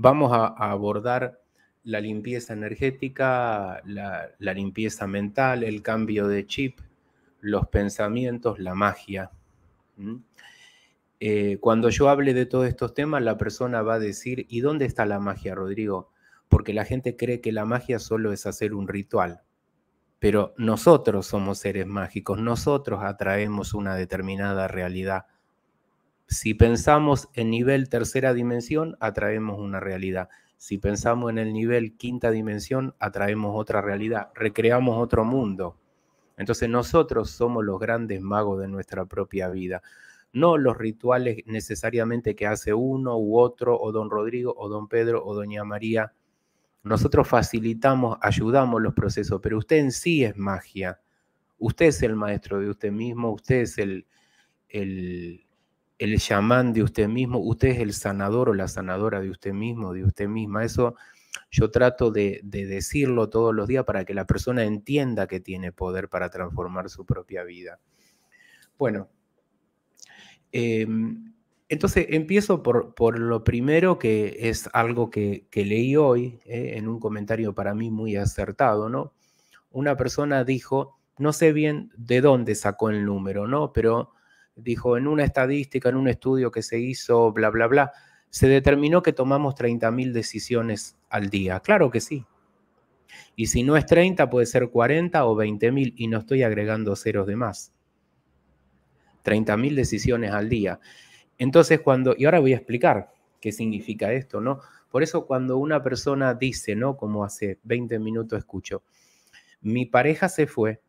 Vamos a, abordar la limpieza energética, la, limpieza mental, el cambio de chip, los pensamientos, la magia. Eh, cuando yo hable de todos estos temas, la persona va a decir, ¿y dónde está la magia, Rodrigo? Porque la gente cree que la magia solo es hacer un ritual, pero nosotros somos seres mágicos, nosotros atraemos una determinada realidad si pensamos en nivel tercera dimensión, atraemos una realidad. Si pensamos en el nivel quinta dimensión, atraemos otra realidad, recreamos otro mundo. Entonces nosotros somos los grandes magos de nuestra propia vida. No los rituales necesariamente que hace uno u otro, o don Rodrigo, o don Pedro, o doña María. Nosotros facilitamos, ayudamos los procesos, pero usted en sí es magia. Usted es el maestro de usted mismo, usted es el, el el chamán de usted mismo, usted es el sanador o la sanadora de usted mismo, de usted misma. Eso yo trato de, decirlo todos los días para que la persona entienda que tiene poder para transformar su propia vida. Bueno, em, entonces empiezo por, lo primero que es algo que, leí hoy eh, en un comentario para mí muy acertado, ¿no? Una persona dijo, no sé bien de dónde sacó el número, ¿no? Pero dijo, en una estadística, en un estudio que se hizo, bla, bla, bla, se determinó que tomamos 30.000 decisiones al día. Claro que sí. Y si no es 30, puede ser 40 o 20.000 y no estoy agregando ceros de más. 30.000 decisiones al día. Entonces, cuando, y ahora voy a explicar qué significa esto, ¿no? Por eso cuando una persona dice, ¿no? Como hace 20 minutos escucho, mi pareja se fue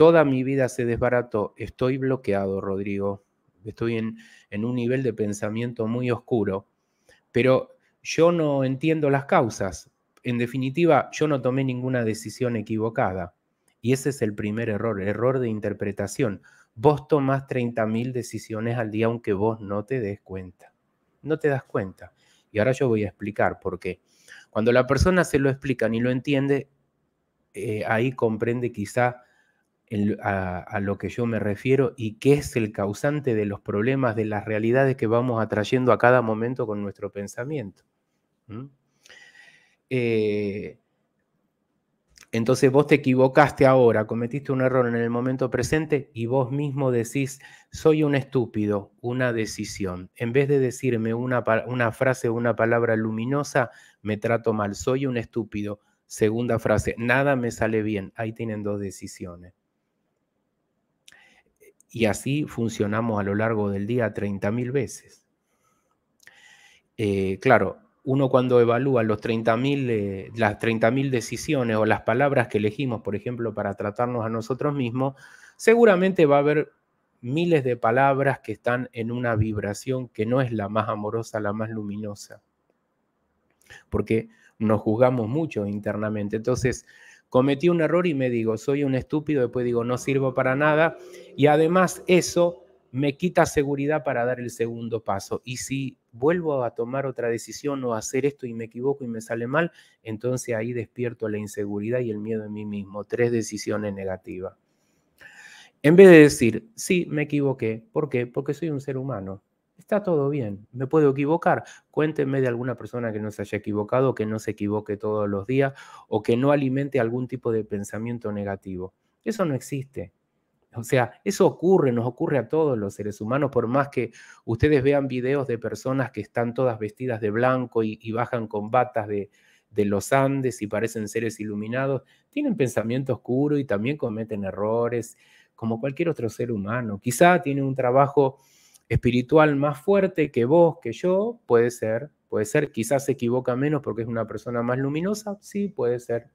Toda mi vida se desbarató. Estoy bloqueado, Rodrigo. Estoy en, un nivel de pensamiento muy oscuro. Pero yo no entiendo las causas. En definitiva, yo no tomé ninguna decisión equivocada. Y ese es el primer error, error de interpretación. Vos tomás 30.000 decisiones al día aunque vos no te des cuenta. No te das cuenta. Y ahora yo voy a explicar por qué. Cuando la persona se lo explica ni lo entiende, eh, ahí comprende quizá a, lo que yo me refiero y qué es el causante de los problemas, de las realidades que vamos atrayendo a cada momento con nuestro pensamiento. Eh, entonces vos te equivocaste ahora, cometiste un error en el momento presente y vos mismo decís, soy un estúpido, una decisión. En vez de decirme una, una frase, una palabra luminosa, me trato mal, soy un estúpido. Segunda frase, nada me sale bien. Ahí tienen dos decisiones. Y así funcionamos a lo largo del día 30.000 veces. Eh, claro, uno cuando evalúa los eh, las 30.000 decisiones o las palabras que elegimos, por ejemplo, para tratarnos a nosotros mismos, seguramente va a haber miles de palabras que están en una vibración que no es la más amorosa, la más luminosa, porque nos juzgamos mucho internamente. Entonces, cometí un error y me digo, soy un estúpido, después digo, no sirvo para nada. Y además eso me quita seguridad para dar el segundo paso. Y si vuelvo a tomar otra decisión o a hacer esto y me equivoco y me sale mal, entonces ahí despierto la inseguridad y el miedo en mí mismo. Tres decisiones negativas. En vez de decir, sí, me equivoqué. ¿Por qué? Porque soy un ser humano. Está todo bien, me puedo equivocar. Cuéntenme de alguna persona que no se haya equivocado, que no se equivoque todos los días o que no alimente algún tipo de pensamiento negativo. Eso no existe. O sea, eso ocurre, nos ocurre a todos los seres humanos, por más que ustedes vean videos de personas que están todas vestidas de blanco y, bajan con batas de, los Andes y parecen seres iluminados, tienen pensamiento oscuro y también cometen errores, como cualquier otro ser humano. Quizá tienen un trabajo espiritual más fuerte que vos, que yo, puede ser, puede ser, quizás se equivoca menos porque es una persona más luminosa, sí, puede ser,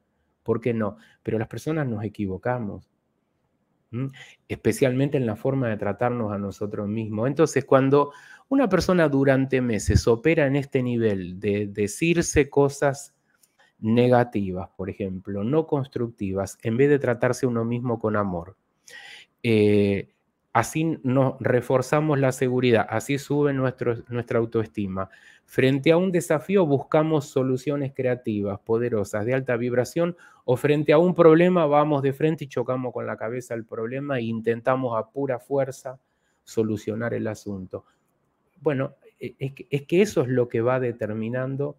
¿por qué no? Pero las personas nos equivocamos, especialmente en la forma de tratarnos a nosotros mismos. Entonces, cuando una persona durante meses opera en este nivel de decirse cosas negativas, por ejemplo, no constructivas, en vez de tratarse uno mismo con amor, eh, Así nos reforzamos la seguridad, así sube nuestra autoestima. Frente a un desafío buscamos soluciones creativas, poderosas, de alta vibración, o frente a un problema vamos de frente y chocamos con la cabeza el problema e intentamos a pura fuerza solucionar el asunto. Bueno, e, es que, es que eso es lo que va determinando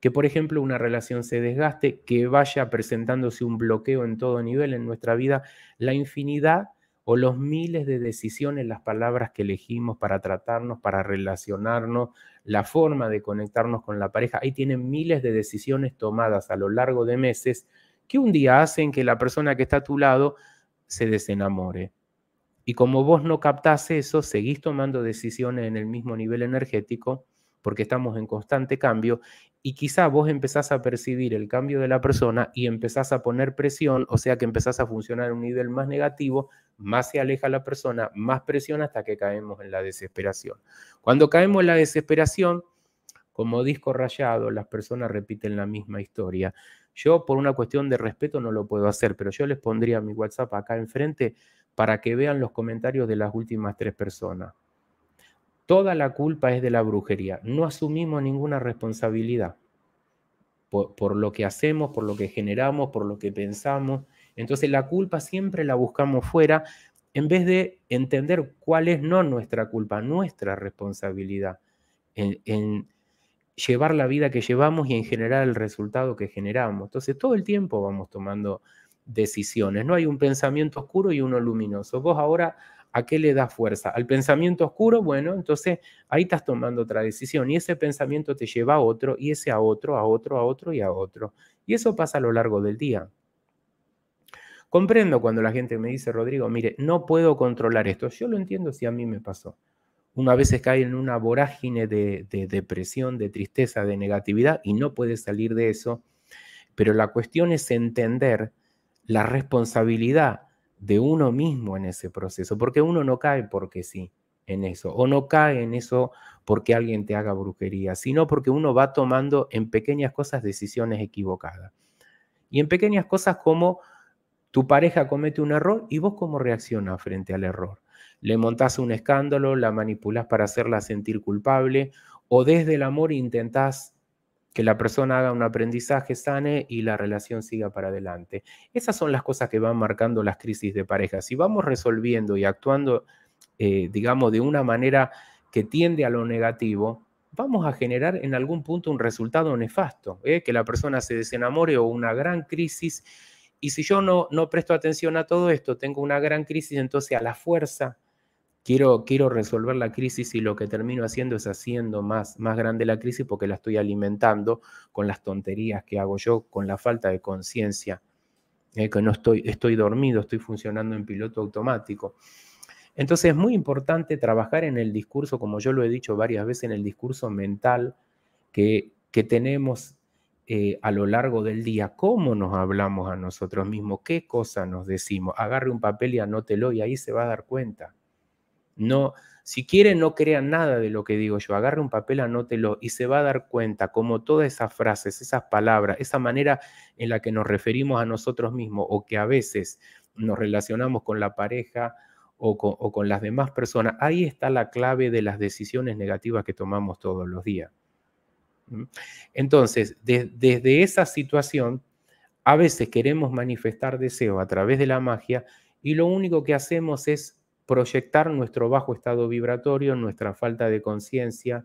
que, por ejemplo, una relación se desgaste, que vaya presentándose un bloqueo en todo nivel en nuestra vida, la infinidad o los miles de decisiones, las palabras que elegimos para tratarnos, para relacionarnos, la forma de conectarnos con la pareja. Ahí tienen miles de decisiones tomadas a lo largo de meses que un día hacen que la persona que está a tu lado se desenamore. Y como vos no captás eso, seguís tomando decisiones en el mismo nivel energético porque estamos en constante cambio y quizá vos empezás a percibir el cambio de la persona y empezás a poner presión, o sea que empezás a funcionar a un nivel más negativo, más se aleja la persona, más presión hasta que caemos en la desesperación. Cuando caemos en la desesperación, como disco rayado, las personas repiten la misma historia. Yo por una cuestión de respeto no lo puedo hacer, pero yo les pondría mi WhatsApp acá enfrente para que vean los comentarios de las últimas tres personas. Toda la culpa es de la brujería. No asumimos ninguna responsabilidad por, lo que hacemos, por lo que generamos, por lo que pensamos. Entonces la culpa siempre la buscamos fuera en vez de entender cuál es no nuestra culpa, nuestra responsabilidad en, en, llevar la vida que llevamos y en generar el resultado que generamos. Entonces todo el tiempo vamos tomando decisiones, no hay un pensamiento oscuro y uno luminoso. Vos ahora ¿A qué le da fuerza? ¿Al pensamiento oscuro? Bueno, entonces ahí estás tomando otra decisión y ese pensamiento te lleva a otro y ese a otro, a otro, a otro y a otro. Y eso pasa a lo largo del día. Comprendo cuando la gente me dice, Rodrigo, mire, no puedo controlar esto. Yo lo entiendo si a mí me pasó. Una veces cae en una vorágine de, de depresión, de tristeza, de negatividad y no puede salir de eso. Pero la cuestión es entender la responsabilidad de uno mismo en ese proceso, porque uno no cae porque sí en eso, o no cae en eso porque alguien te haga brujería, sino porque uno va tomando en pequeñas cosas decisiones equivocadas. Y en pequeñas cosas como tu pareja comete un error y vos cómo reaccionas frente al error. Le montás un escándalo, la manipulás para hacerla sentir culpable, o desde el amor intentás que la persona haga un aprendizaje sane y la relación siga para adelante. Esas son las cosas que van marcando las crisis de pareja. Si vamos resolviendo y actuando, eh, digamos, de una manera que tiende a lo negativo, vamos a generar en algún punto un resultado nefasto, ¿eh? que la persona se desenamore o una gran crisis. Y si yo no, no presto atención a todo esto, tengo una gran crisis, entonces a la fuerza Quiero, resolver la crisis y lo que termino haciendo es haciendo más, grande la crisis porque la estoy alimentando con las tonterías que hago yo, con la falta de conciencia, eh, que no estoy, estoy dormido, estoy funcionando en piloto automático. Entonces es muy importante trabajar en el discurso, como yo lo he dicho varias veces, en el discurso mental que, tenemos eh, a lo largo del día. ¿Cómo nos hablamos a nosotros mismos? ¿Qué cosa nos decimos? Agarre un papel y anótelo y ahí se va a dar cuenta. No, si quiere, no crea nada de lo que digo yo. Agarre un papel, anótelo y se va a dar cuenta como todas esas frases, esas palabras, esa manera en la que nos referimos a nosotros mismos o que a veces nos relacionamos con la pareja o con, las demás personas. Ahí está la clave de las decisiones negativas que tomamos todos los días. Entonces, desde esa situación, a veces queremos manifestar deseo a través de la magia y lo único que hacemos es proyectar nuestro bajo estado vibratorio, nuestra falta de conciencia,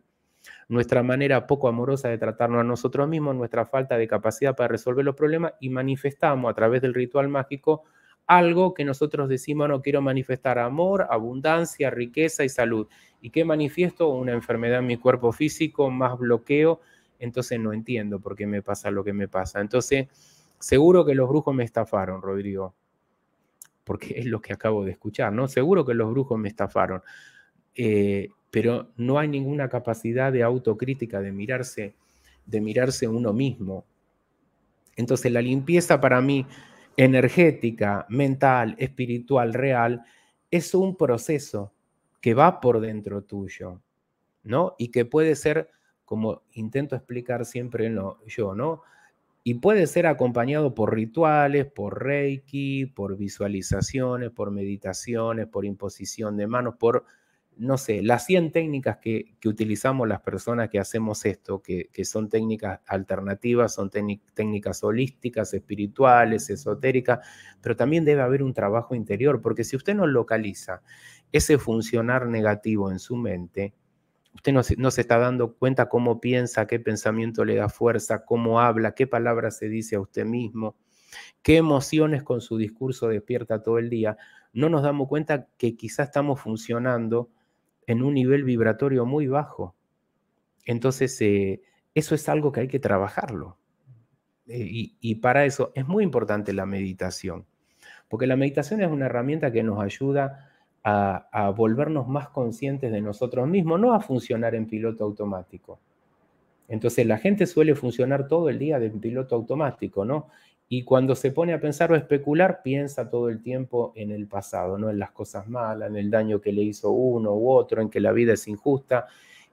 nuestra manera poco amorosa de tratarnos a nosotros mismos, nuestra falta de capacidad para resolver los problemas y manifestamos a través del ritual mágico algo que nosotros decimos no quiero manifestar amor, abundancia, riqueza y salud. ¿Y qué manifiesto? Una enfermedad en mi cuerpo físico, más bloqueo, entonces no entiendo por qué me pasa lo que me pasa. Entonces, seguro que los brujos me estafaron, Rodrigo porque es lo que acabo de escuchar, ¿no? Seguro que los brujos me estafaron, eh, pero no hay ninguna capacidad de autocrítica, de mirarse, de mirarse uno mismo. Entonces la limpieza para mí energética, mental, espiritual, real, es un proceso que va por dentro tuyo, ¿no? Y que puede ser, como intento explicar siempre yo, ¿no? y puede ser acompañado por rituales, por reiki, por visualizaciones, por meditaciones, por imposición de manos, por, no sé, las 100 técnicas que, utilizamos las personas que hacemos esto, que, que son técnicas alternativas, son técnicas holísticas, espirituales, esotéricas, pero también debe haber un trabajo interior, porque si usted no localiza ese funcionar negativo en su mente, Usted no, se está dando cuenta cómo piensa, qué pensamiento le da fuerza, cómo habla, qué palabras se dice a usted mismo, qué emociones con su discurso despierta todo el día. No nos damos cuenta que quizás estamos funcionando en un nivel vibratorio muy bajo. Entonces, eh, eso es algo que hay que trabajarlo. Eh, y, y para eso es muy importante la meditación, porque la meditación es una herramienta que nos ayuda a, volvernos más conscientes de nosotros mismos, no a funcionar en piloto automático. Entonces la gente suele funcionar todo el día en piloto automático, ¿no? Y cuando se pone a pensar o especular, piensa todo el tiempo en el pasado, ¿no? En las cosas malas, en el daño que le hizo uno u otro, en que la vida es injusta,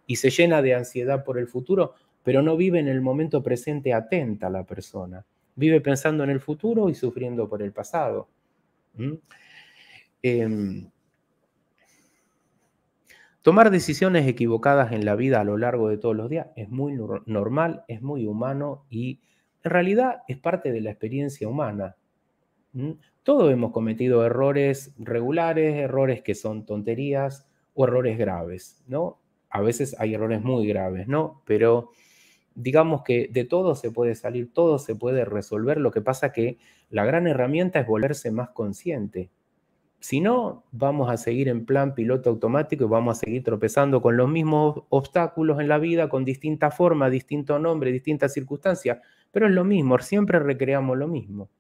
y se llena de ansiedad por el futuro, pero no vive en el momento presente atenta a la persona. Vive pensando en el futuro y sufriendo por el pasado. Tomar decisiones equivocadas en la vida a lo largo de todos los días es muy normal, es muy humano y en realidad es parte de la experiencia humana. Todos hemos cometido errores regulares, errores que son tonterías o errores graves, ¿no? A veces hay errores muy graves, ¿no? Pero digamos que de todo se puede salir, todo se puede resolver. Lo que pasa que la gran herramienta es volverse más consciente, si no, vamos a seguir en plan piloto automático y vamos a seguir tropezando con los mismos obstáculos en la vida, con distinta forma, distinto nombre, distintas circunstancias, pero es lo mismo, siempre recreamos lo mismo.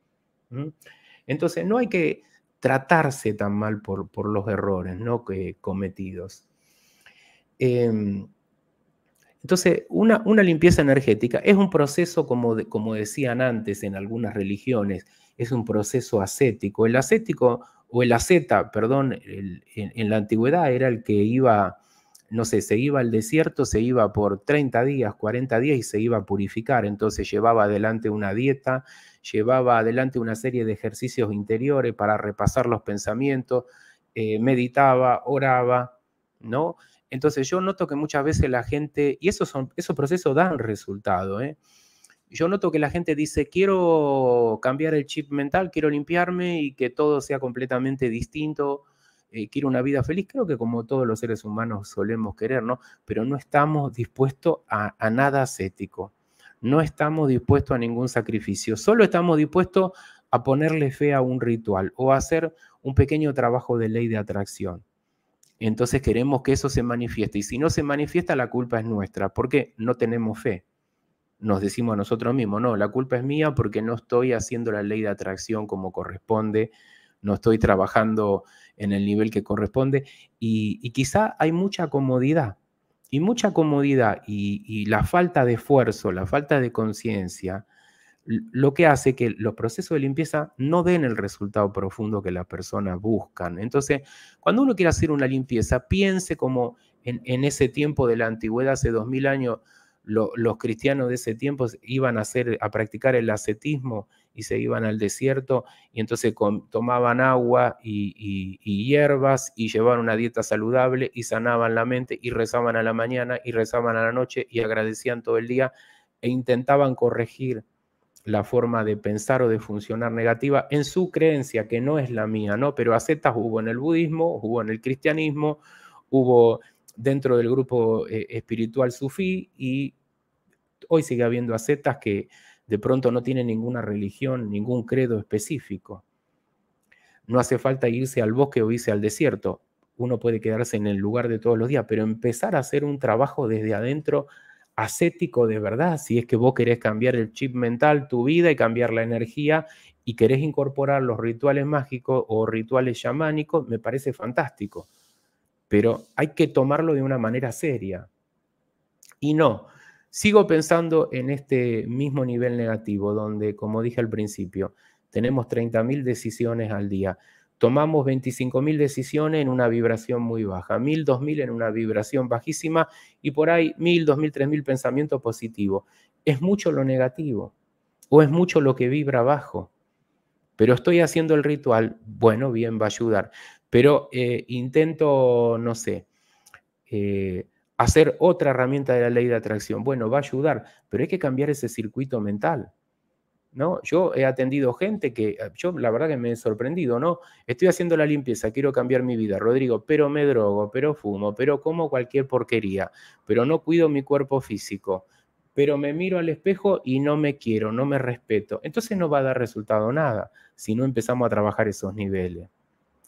Entonces, no hay que tratarse tan mal por, los errores ¿no? que cometidos. Em, entonces, una, limpieza energética es un proceso, como, como decían antes en algunas religiones, es un proceso ascético. El ascético o el aseta, perdón, en, la antigüedad era el que iba, no sé, se iba al desierto, se iba por 30 días, 40 días y se iba a purificar. Entonces llevaba adelante una dieta, llevaba adelante una serie de ejercicios interiores para repasar los pensamientos, eh, meditaba, oraba, ¿no? Entonces yo noto que muchas veces la gente, y esos, son, esos procesos dan resultado, ¿eh? yo noto que la gente dice, quiero cambiar el chip mental, quiero limpiarme y que todo sea completamente distinto, eh, quiero una vida feliz, creo que como todos los seres humanos solemos querer, ¿no? Pero no estamos dispuestos a, nada ascético, no estamos dispuestos a ningún sacrificio, solo estamos dispuestos a ponerle fe a un ritual o a hacer un pequeño trabajo de ley de atracción. Entonces queremos que eso se manifieste y si no se manifiesta la culpa es nuestra porque no tenemos fe nos decimos a nosotros mismos, no, la culpa es mía porque no estoy haciendo la ley de atracción como corresponde, no estoy trabajando en el nivel que corresponde y, quizá hay mucha comodidad y mucha comodidad y, la falta de esfuerzo, la falta de conciencia, lo que hace que los procesos de limpieza no den el resultado profundo que las personas buscan. Entonces, cuando uno quiere hacer una limpieza, piense como en, en ese tiempo de la antigüedad, hace dos mil años, los cristianos de ese tiempo iban a, hacer, a practicar el ascetismo y se iban al desierto y entonces tomaban agua y, hierbas y llevaban una dieta saludable y sanaban la mente y rezaban a la mañana y rezaban a la noche y agradecían todo el día e intentaban corregir la forma de pensar o de funcionar negativa en su creencia, que no es la mía, ¿no? Pero ascetas hubo en el budismo, hubo en el cristianismo, hubo dentro del grupo eh, espiritual sufí y hoy sigue habiendo ascetas que de pronto no tienen ninguna religión, ningún credo específico. No hace falta irse al bosque o irse al desierto, uno puede quedarse en el lugar de todos los días, pero empezar a hacer un trabajo desde adentro ascético de verdad, si es que vos querés cambiar el chip mental, tu vida y cambiar la energía y querés incorporar los rituales mágicos o rituales chamánicos, me parece fantástico pero hay que tomarlo de una manera seria. Y no, sigo pensando en este mismo nivel negativo, donde, como dije al principio, tenemos 30.000 decisiones al día. Tomamos 25.000 decisiones en una vibración muy baja, 1.000, 2.000 en una vibración bajísima y por ahí 1.000, 2.000, 3.000 pensamientos positivos. Es mucho lo negativo o es mucho lo que vibra bajo. Pero estoy haciendo el ritual, bueno, bien, va a ayudar pero eh, intento, no sé, eh, hacer otra herramienta de la ley de atracción. Bueno, va a ayudar, pero hay que cambiar ese circuito mental. ¿No? Yo he atendido gente que, ah, yo la verdad que me he sorprendido, ¿no? Estoy haciendo la limpieza, quiero cambiar mi vida, Rodrigo, pero me drogo, pero fumo, pero como cualquier porquería, pero no cuido mi cuerpo físico, pero me miro al espejo y no me quiero, no me respeto. Entonces no va a dar resultado nada si no empezamos a trabajar esos niveles.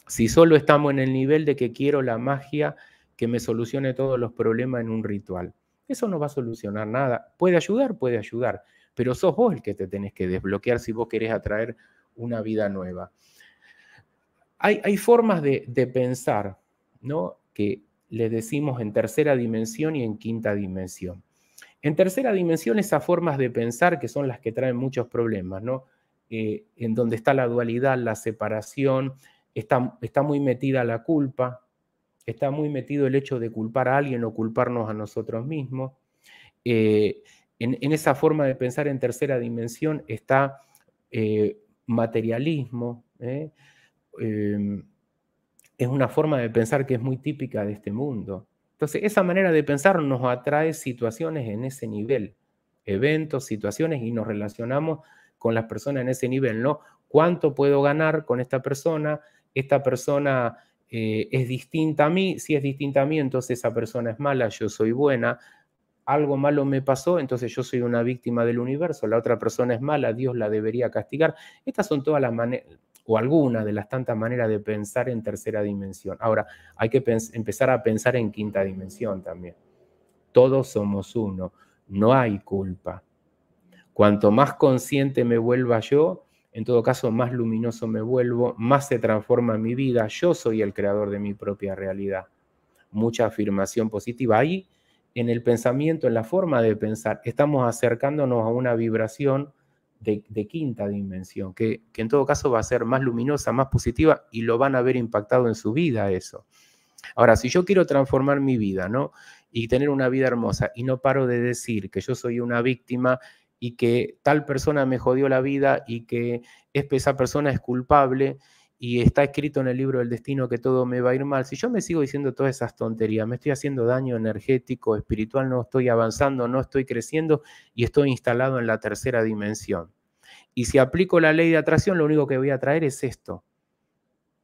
Si solo estamos en el nivel de que quiero la magia que me solucione todos los problemas en un ritual, eso no va a solucionar nada. Puede ayudar, puede ayudar, pero sos vos el que te tenés que desbloquear si vos querés atraer una vida nueva. Hay, formas de, pensar, ¿no? Que le decimos en tercera dimensión y en quinta dimensión. En tercera dimensión, esas formas de pensar que son las que traen muchos problemas, ¿no? Eh, en donde está la dualidad, la separación, está, muy metida la culpa, está muy metido el hecho de culpar a alguien o culparnos a nosotros mismos. Eh, en, esa forma de pensar en tercera dimensión está eh, materialismo. ¿eh? Em, es una forma de pensar que es muy típica de este mundo. Entonces, esa manera de pensar nos atrae situaciones en ese nivel, eventos, situaciones, y nos relacionamos con las personas en ese nivel, ¿no? ¿Cuánto puedo ganar con esta persona? esta persona eh, es distinta a mí, si es distinta a mí, entonces esa persona es mala, yo soy buena, algo malo me pasó, entonces yo soy una víctima del universo, la otra persona es mala, Dios la debería castigar. Estas son todas las maneras o alguna de las tantas maneras de pensar en tercera dimensión. Ahora, hay que empezar a pensar en quinta dimensión también. Todos somos uno, no hay culpa. Cuanto más consciente me vuelva yo, en todo caso, más luminoso me vuelvo, más se transforma mi vida, yo soy el creador de mi propia realidad. Mucha afirmación positiva ahí, en el pensamiento, en la forma de pensar, estamos acercándonos a una vibración de, quinta dimensión, que, en todo caso va a ser más luminosa, más positiva y lo van a ver impactado en su vida eso. Ahora, si yo quiero transformar mi vida, ¿no? Y tener una vida hermosa y no paro de decir que yo soy una víctima y que tal persona me jodió la vida y que esa persona es culpable y está escrito en el libro del destino que todo me va a ir mal. Si yo me sigo diciendo todas esas tonterías, me estoy haciendo daño energético, espiritual, no estoy avanzando, no estoy creciendo y estoy instalado en la tercera dimensión. Y si aplico la ley de atracción, lo único que voy a traer es esto.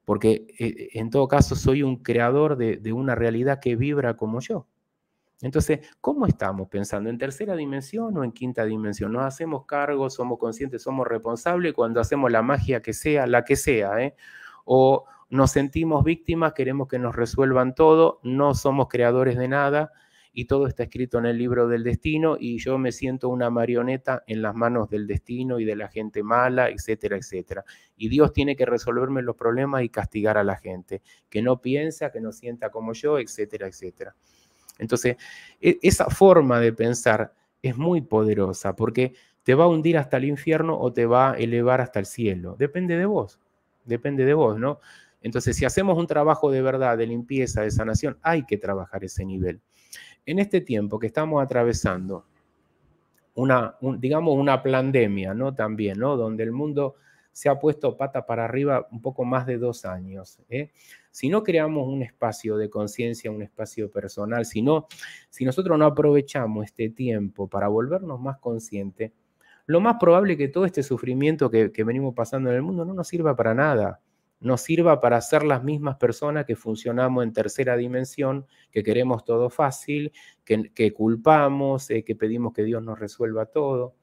Porque eh, en todo caso soy un creador de, de una realidad que vibra como yo. Entonces, ¿cómo estamos pensando? ¿En tercera dimensión o en quinta dimensión? Nos hacemos cargo, somos conscientes, somos responsables cuando hacemos la magia que sea, la que sea, eh? O nos sentimos víctimas, queremos que nos resuelvan todo, no somos creadores de nada y todo está escrito en el libro del destino y yo me siento una marioneta en las manos del destino y de la gente mala, etcétera, etcétera. Y Dios tiene que resolverme los problemas y castigar a la gente, que no piensa, que no sienta como yo, etcétera, etcétera. Entonces, e-, esa forma de pensar es muy poderosa porque te va a hundir hasta el infierno o te va a elevar hasta el cielo. Depende de vos, depende de vos, ¿no? Entonces, si hacemos un trabajo de verdad, de limpieza, de sanación, hay que trabajar ese nivel. En este tiempo que estamos atravesando, una, digamos, una pandemia, ¿no? También, ¿no? Donde el mundo se ha puesto pata para arriba un poco más de dos años. ¿eh? Si no creamos un espacio de conciencia, un espacio personal, si, no, si nosotros no aprovechamos este tiempo para volvernos más conscientes, lo más probable es que todo este sufrimiento que, venimos pasando en el mundo no nos sirva para nada nos sirva para ser las mismas personas que funcionamos en tercera dimensión, que queremos todo fácil, que, culpamos, eh, que pedimos que Dios nos resuelva todo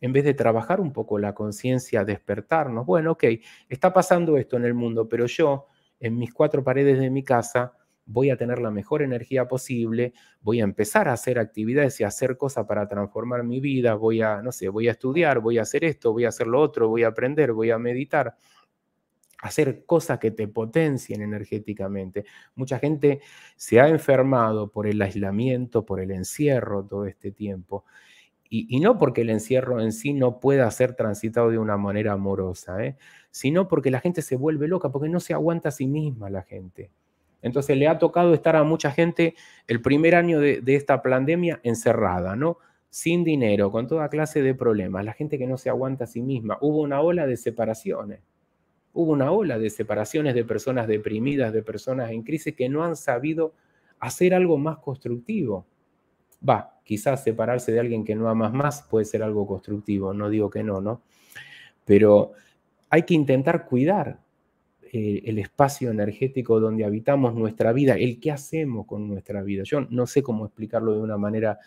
en vez de trabajar un poco la conciencia, despertarnos. Bueno, ok, está pasando esto en el mundo, pero yo en mis cuatro paredes de mi casa voy a tener la mejor energía posible, voy a empezar a hacer actividades y a hacer cosas para transformar mi vida, voy a, no sé, voy a estudiar, voy a hacer esto, voy a hacer lo otro, voy a aprender, voy a meditar, hacer cosas que te potencien energéticamente. Mucha gente se ha enfermado por el aislamiento, por el encierro todo este tiempo. Y, no porque el encierro en sí no pueda ser transitado de una manera amorosa, ¿eh? sino porque la gente se vuelve loca, porque no se aguanta a sí misma la gente. Entonces le ha tocado estar a mucha gente el primer año de, de esta pandemia encerrada, ¿no? Sin dinero, con toda clase de problemas, la gente que no se aguanta a sí misma. Hubo una ola de separaciones, hubo una ola de separaciones de personas deprimidas, de personas en crisis que no han sabido hacer algo más constructivo Va, quizás separarse de alguien que no amas más puede ser algo constructivo, no digo que no, ¿no? Pero hay que intentar cuidar eh, el espacio energético donde habitamos nuestra vida, el que hacemos con nuestra vida. Yo no sé cómo explicarlo de una manera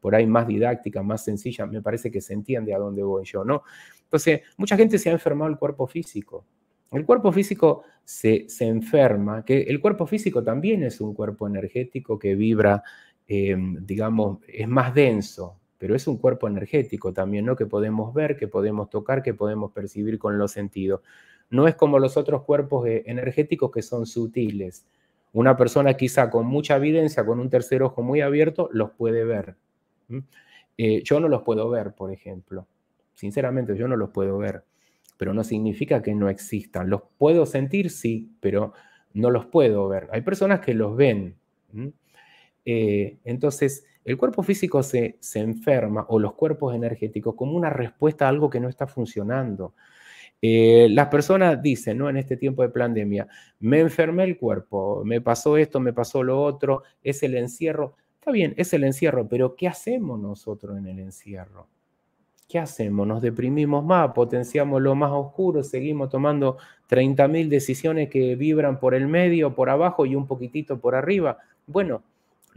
por ahí más didáctica, más sencilla, me parece que se entiende a dónde voy yo, ¿no? Entonces, mucha gente se ha enfermado el cuerpo físico. El cuerpo físico se, se enferma, que el cuerpo físico también es un cuerpo energético que vibra Em, digamos, es más denso, pero es un cuerpo energético también, ¿no? Que podemos ver, que podemos tocar, que podemos percibir con los sentidos. No es como los otros cuerpos eh, energéticos que son sutiles. Una persona quizá con mucha evidencia, con un tercer ojo muy abierto, los puede ver. Eh, yo no los puedo ver, por ejemplo. Sinceramente, yo no los puedo ver, pero no significa que no existan. Los puedo sentir, sí, pero no los puedo ver. Hay personas que los ven. Eh, entonces, el cuerpo físico se, enferma o los cuerpos energéticos como una respuesta a algo que no está funcionando. Eh, las personas dicen, ¿no? En este tiempo de pandemia, me enfermé el cuerpo, me pasó esto, me pasó lo otro, es el encierro. Está bien, es el encierro, pero ¿qué hacemos nosotros en el encierro? ¿qué hacemos? Nos deprimimos más, potenciamos lo más oscuro, seguimos tomando 30.000 decisiones que vibran por el medio, por abajo y un poquitito por arriba. Bueno,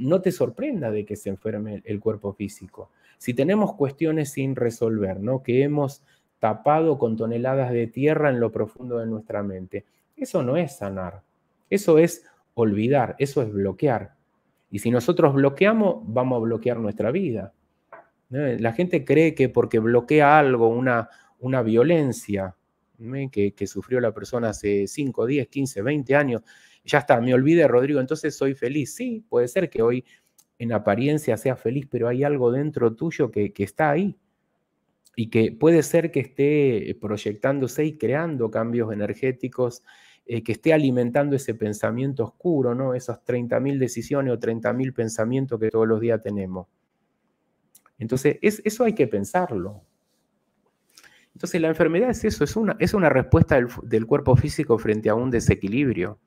no te sorprenda de que se enferme el cuerpo físico. Si tenemos cuestiones sin resolver, ¿no? que hemos tapado con toneladas de tierra en lo profundo de nuestra mente, eso no es sanar, eso es olvidar, eso es bloquear. Y si nosotros bloqueamos, vamos a bloquear nuestra vida. La gente cree que porque bloquea algo, una, una violencia, que, sufrió la persona hace 5, 10, 15, 20 años. Ya está, me olvidé, Rodrigo, entonces soy feliz. Sí, puede ser que hoy en apariencia sea feliz, pero hay algo dentro tuyo que, está ahí y que puede ser que esté proyectándose y creando cambios energéticos, eh, que esté alimentando ese pensamiento oscuro, ¿no? Esas 30.000 decisiones o 30.000 pensamientos que todos los días tenemos. Entonces, eso hay que pensarlo. Entonces la enfermedad es eso, es una, es una respuesta del, cuerpo físico frente a un desequilibrio.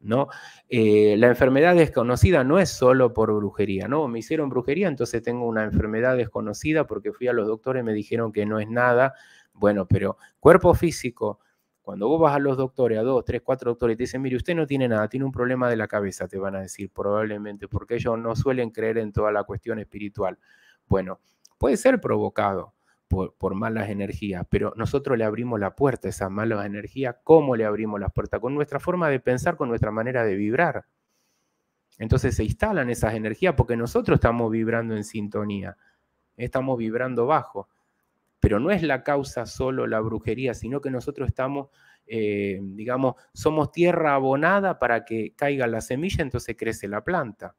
¿no? Eh, la enfermedad desconocida no es solo por brujería, ¿no? Me hicieron brujería, entonces tengo una enfermedad desconocida porque fui a los doctores y me dijeron que no es nada. Bueno, pero cuerpo físico, cuando vos vas a los doctores, a dos, tres, cuatro doctores, te dicen, mire, usted no tiene nada, tiene un problema de la cabeza, te van a decir probablemente, porque ellos no suelen creer en toda la cuestión espiritual. Bueno, puede ser provocado, por, malas energías, pero nosotros le abrimos la puerta a esas malas energías, ¿cómo le abrimos la puerta? Con nuestra forma de pensar, con nuestra manera de vibrar. Entonces se instalan esas energías porque nosotros estamos vibrando en sintonía, estamos vibrando bajo. Pero no es la causa solo la brujería, sino que nosotros estamos, eh, digamos, somos tierra abonada para que caiga la semilla, entonces crece la planta.